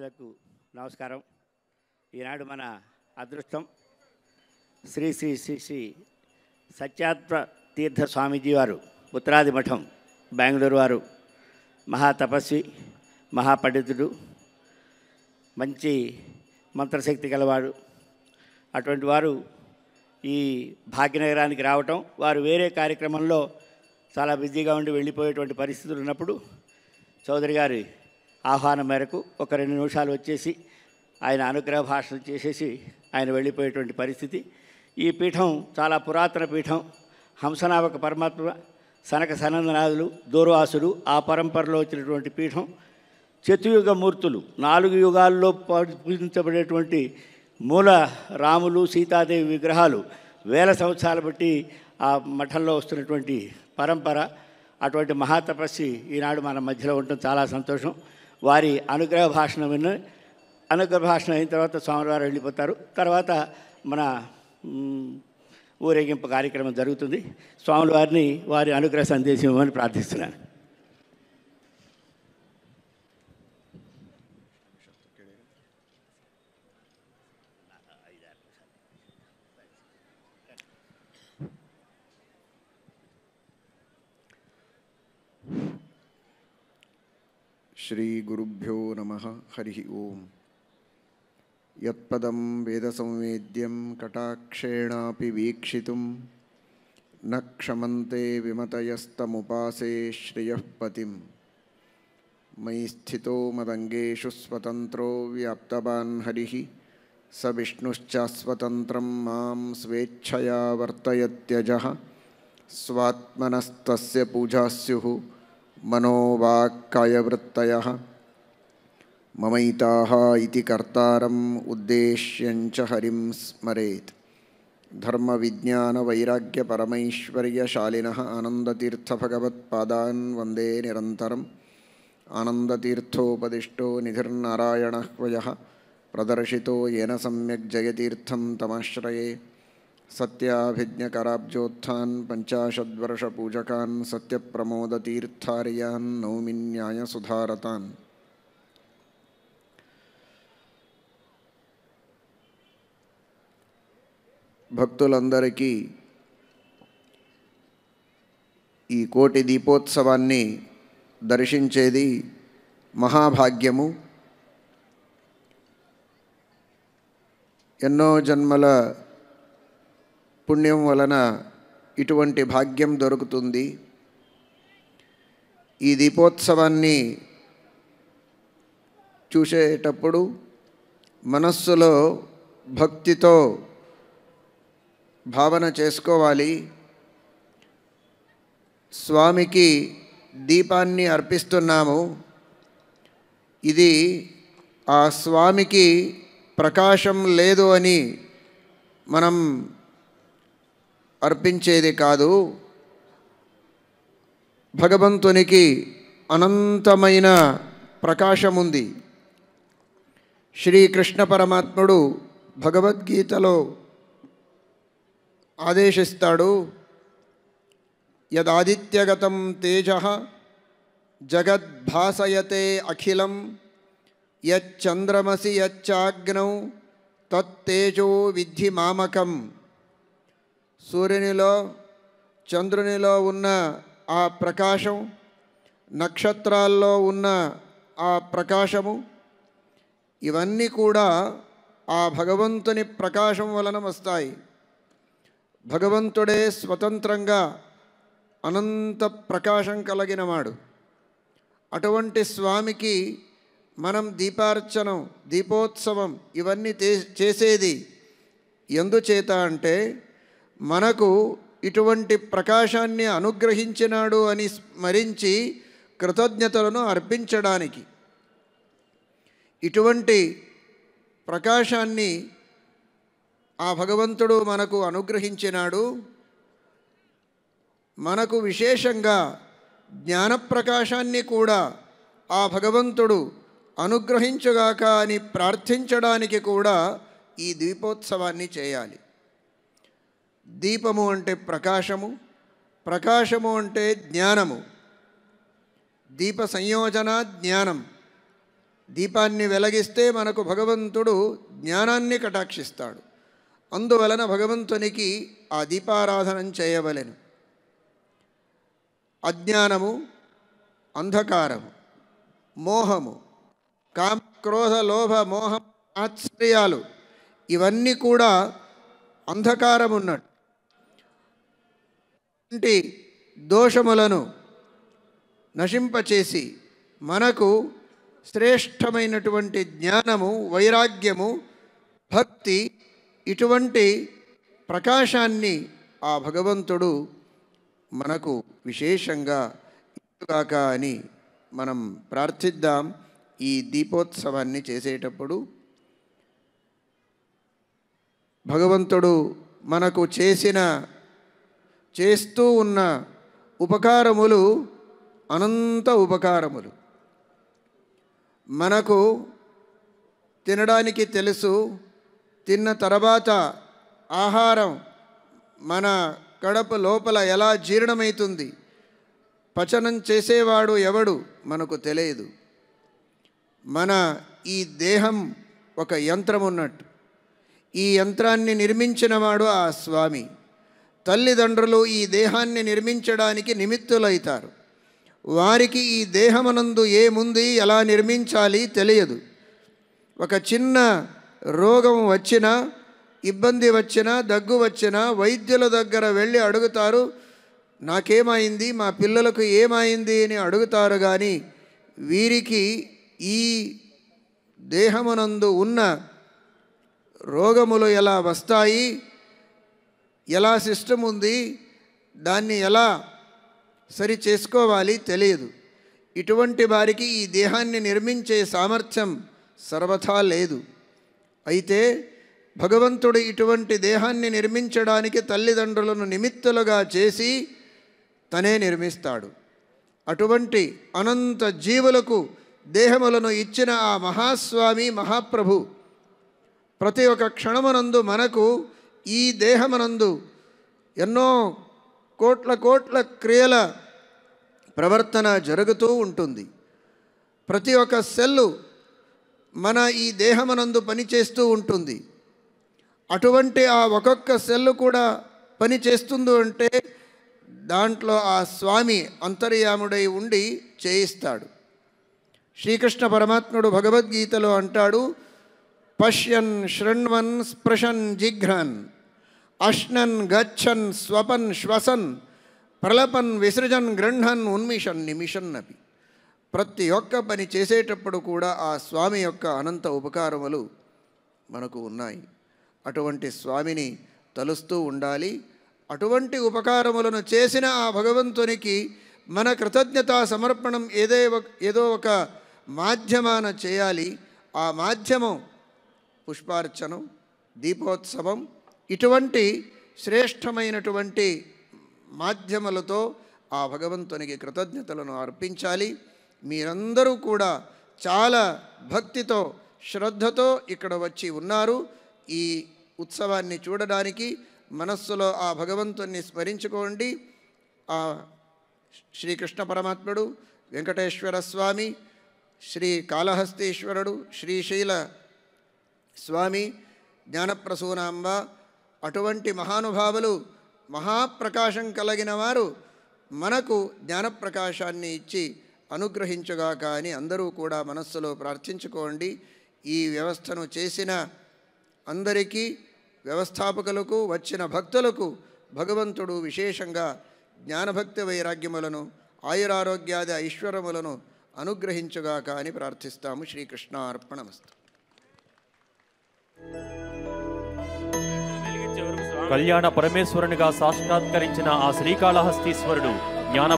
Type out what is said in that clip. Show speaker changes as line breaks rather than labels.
మిత్రులకు నమస్కారం ఈనాడు మన అదృష్టం శ్రీ శ్రీ శ్రీ శ్రీ సత్యాత్మ తీర్థ స్వామీజీ వారు ఉత్తరాది మఠం బెంగళూరు వారు మహాతపస్వి మహాపండితుడు మంచి మంత్రశక్తి గలవాడు అటువంటి వారు ఈ భాగ్యనగరానికి రావటం వారు వేరే కార్యక్రమంలో చాలా బిజీగా ఉండి వెళ్ళిపోయేటువంటి పరిస్థితులు ఉన్నప్పుడు చౌదరి గారి ఆహ్వానం మేరకు ఒక రెండు నిమిషాలు వచ్చేసి ఆయన అనుగ్రహ భాషలు చేసేసి ఆయన వెళ్ళిపోయేటువంటి పరిస్థితి ఈ పీఠం చాలా పురాతన పీఠం హంసనావక పరమాత్మ సనక సనందనాథులు దూర్వాసులు ఆ పరంపరలో వచ్చినటువంటి పీఠం చతుయుగ మూర్తులు నాలుగు యుగాల్లో పూజించబడేటువంటి మూల రాములు సీతాదేవి విగ్రహాలు వేల సంవత్సరాలు బట్టి ఆ మఠంలో వస్తున్నటువంటి పరంపర అటువంటి మహాతపస్సి ఈనాడు మన మధ్యలో ఉండటం చాలా సంతోషం వారి అనుగ్రహ భాషణ విన్న అనుగ్రహ భాషణ అయిన తర్వాత స్వామివారు వెళ్ళిపోతారు తర్వాత మన ఊరేగింపు కార్యక్రమం జరుగుతుంది స్వాముల వారిని వారి అనుగ్రహ సందేశం ఇవ్వమని ప్రార్థిస్తున్నాను
नम नमः ओं ॐ यत्पदं संवेद्यम कटाक्षेणापि वीक्षितुं न क्षमन्ते विमतयस्तमुपासे श्रियः पतिं मयि स्थितो मदङ्गेषु स्वतंत्रो व्याप्तवान् हरिः स विष्णुश्चास्वतन्त्रं मां स्वेच्छया वर्तयत्यजः स्वात्मनस्तस्य पूजा मनोवाक्कायवृत्तयः ममैताः इति कर्तारम् उद्देश्यञ्च हरिं स्मरेत् धर्मविज्ञानवैराग्यपरमैश्वर्यशालिनः आनन्दतीर्थभगवत्पादान् वन्दे निरन्तरम् आनन्दतीर्थोपदिष्टो निधिर्नारायणः क्वयः प्रदर्शितो येन सम्यक् जयतीर्थं तमाश्रये సత్యాభిజ్ఞకరాబ్జోత్న్ పంచాశద్వర్ష పూజకాన్ సత్యప్రమోదతీర్థార్యాన్ నౌమిన్యాయ సుధారతాన్ భక్తులందరికీ ఈ కోటి దీపోత్సవాన్ని దర్శించేది మహాభాగ్యము ఎన్నో జన్మల పుణ్యం వలన ఇటువంటి భాగ్యం దొరుకుతుంది ఈ దీపోత్సవాన్ని చూసేటప్పుడు మనస్సులో భక్తితో భావన చేసుకోవాలి స్వామికి దీపాన్ని అర్పిస్తున్నాము ఇది ఆ స్వామికి ప్రకాశం లేదు అని మనం అర్పించేది కాదు భగవంతునికి అనంతమైన ప్రకాశముంది శ్రీకృష్ణ పరమాత్ముడు భగవద్గీతలో ఆదేశిస్తాడు యదాదిత్యగతం తేజ జగద్భాసయతే అఖిలం యచ్చంద్రమసి యచ్చాగ్నౌ తత్తేజో విద్ధి మామకం సూర్యునిలో చంద్రునిలో ఉన్న ఆ ప్రకాశం నక్షత్రాల్లో ఉన్న ఆ ప్రకాశము ఇవన్నీ కూడా ఆ భగవంతుని ప్రకాశం వలన వస్తాయి భగవంతుడే స్వతంత్రంగా అనంత ప్రకాశం కలిగినవాడు అటువంటి స్వామికి మనం దీపార్చనం దీపోత్సవం ఇవన్నీ చేసేది ఎందుచేత అంటే మనకు ఇటువంటి ప్రకాశాన్ని అనుగ్రహించినాడు అని స్మరించి కృతజ్ఞతలను అర్పించడానికి ఇటువంటి ప్రకాశాన్ని ఆ భగవంతుడు మనకు అనుగ్రహించినాడు మనకు విశేషంగా జ్ఞానప్రకాశాన్ని కూడా ఆ భగవంతుడు అనుగ్రహించుగాక అని ప్రార్థించడానికి కూడా ఈ ద్వీపోత్సవాన్ని చేయాలి దీపము అంటే ప్రకాశము ప్రకాశము అంటే జ్ఞానము దీప సంయోజన జ్ఞానం దీపాన్ని వెలగిస్తే మనకు భగవంతుడు జ్ఞానాన్ని కటాక్షిస్తాడు అందువలన భగవంతునికి ఆ దీపారాధనం చేయవలెను అజ్ఞానము అంధకారము మోహము కామ క్రోధ లోభ మోహం ఆశ్రయాలు ఇవన్నీ కూడా అంధకారమున్నట్టు వంటి దోషములను నశింపచేసి మనకు శ్రేష్టమైనటువంటి జ్ఞానము వైరాగ్యము భక్తి ఇటువంటి ప్రకాశాన్ని ఆ భగవంతుడు మనకు విశేషంగా ఇటుగాక అని మనం ప్రార్థిద్దాం ఈ దీపోత్సవాన్ని చేసేటప్పుడు భగవంతుడు మనకు చేసిన చేస్తూ ఉన్న ఉపకారములు అనంత ఉపకారములు మనకు తినడానికి తెలుసు తిన్న తర్వాత ఆహారం మన కడప లోపల ఎలా జీర్ణమవుతుంది పచనం చేసేవాడు ఎవడు మనకు తెలియదు మన ఈ దేహం ఒక యంత్రం ఉన్నట్టు ఈ యంత్రాన్ని నిర్మించినవాడు ఆ స్వామి తల్లిదండ్రులు ఈ దేహాన్ని నిర్మించడానికి నిమిత్తులైతారు వారికి ఈ దేహమనందు ఏముంది ఎలా నిర్మించాలి తెలియదు ఒక చిన్న రోగం వచ్చినా ఇబ్బంది వచ్చినా దగ్గు వచ్చినా వైద్యుల దగ్గర వెళ్ళి అడుగుతారు నాకేమైంది మా పిల్లలకు ఏమైంది అని అడుగుతారు కానీ వీరికి ఈ దేహమునందు ఉన్న రోగములు ఎలా వస్తాయి ఎలా సిస్టమ్ ఉంది దాన్ని ఎలా సరి చేసుకోవాలి తెలియదు ఇటువంటి వారికి ఈ దేహాన్ని నిర్మించే సామర్థ్యం సర్వథా లేదు అయితే భగవంతుడు ఇటువంటి దేహాన్ని నిర్మించడానికి తల్లిదండ్రులను నిమిత్తులుగా చేసి తనే నిర్మిస్తాడు అటువంటి అనంత జీవులకు దేహములను ఇచ్చిన ఆ మహాస్వామి మహాప్రభు ప్రతి ఒక్క క్షణమునందు మనకు ఈ దేహమనందు ఎన్నో కోట్ల కోట్ల క్రియల ప్రవర్తన జరుగుతూ ఉంటుంది ప్రతి ఒక్క సెల్లు మన ఈ దేహమనందు పనిచేస్తూ ఉంటుంది అటువంటి ఆ ఒక్కొక్క సెల్లు కూడా పని అంటే దాంట్లో ఆ స్వామి అంతర్యాముడై ఉండి చేయిస్తాడు శ్రీకృష్ణ పరమాత్ముడు భగవద్గీతలో అంటాడు పశ్యన్ శృణ్వన్ స్పృశన్ జిఘ్రన్ అశ్నన్ గచ్చన్ స్వపన్ శ్వసన్ ప్రలపన్ విసృజన్ గృహన్ ఉన్మిషన్ నిమిషన్ అవి ప్రతి ఒక్క పని చేసేటప్పుడు కూడా ఆ స్వామి యొక్క అనంత ఉపకారములు మనకు ఉన్నాయి అటువంటి స్వామిని తలుస్తూ ఉండాలి అటువంటి ఉపకారములను చేసిన ఆ భగవంతునికి మన కృతజ్ఞతా సమర్పణం ఏదే ఏదో ఒక మాధ్యమాన చేయాలి ఆ మాధ్యమం పుష్పార్చనం దీపోత్సవం ఇటువంటి శ్రేష్టమైనటువంటి మాధ్యములతో ఆ భగవంతునికి కృతజ్ఞతలను అర్పించాలి మీరందరూ కూడా చాలా భక్తితో శ్రద్ధతో ఇక్కడ వచ్చి ఉన్నారు ఈ ఉత్సవాన్ని చూడడానికి మనస్సులో ఆ భగవంతుణ్ణి స్మరించుకోండి ఆ శ్రీకృష్ణ పరమాత్ముడు వెంకటేశ్వర స్వామి శ్రీ కాళహస్తీశ్వరుడు శ్రీశైల స్వామి జ్ఞానప్రసూనాంబ అటువంటి మహానుభావులు మహాప్రకాశం కలిగిన వారు మనకు జ్ఞానప్రకాశాన్ని ఇచ్చి అనుగ్రహించుగాక అని అందరూ కూడా మనస్సులో ప్రార్థించుకోండి ఈ వ్యవస్థను చేసిన అందరికీ వ్యవస్థాపకులకు వచ్చిన భక్తులకు భగవంతుడు విశేషంగా జ్ఞానభక్తి వైరాగ్యములను ఆయురారోగ్యాది ఐశ్వర్యములను అనుగ్రహించుగాక అని ప్రార్థిస్తాము శ్రీకృష్ణార్పణమస్తు కళ్యాణ పరమేశ్వరునిగా సాక్షాత్కరించిన ఆ శ్రీకాళహస్తీశ్వరుడు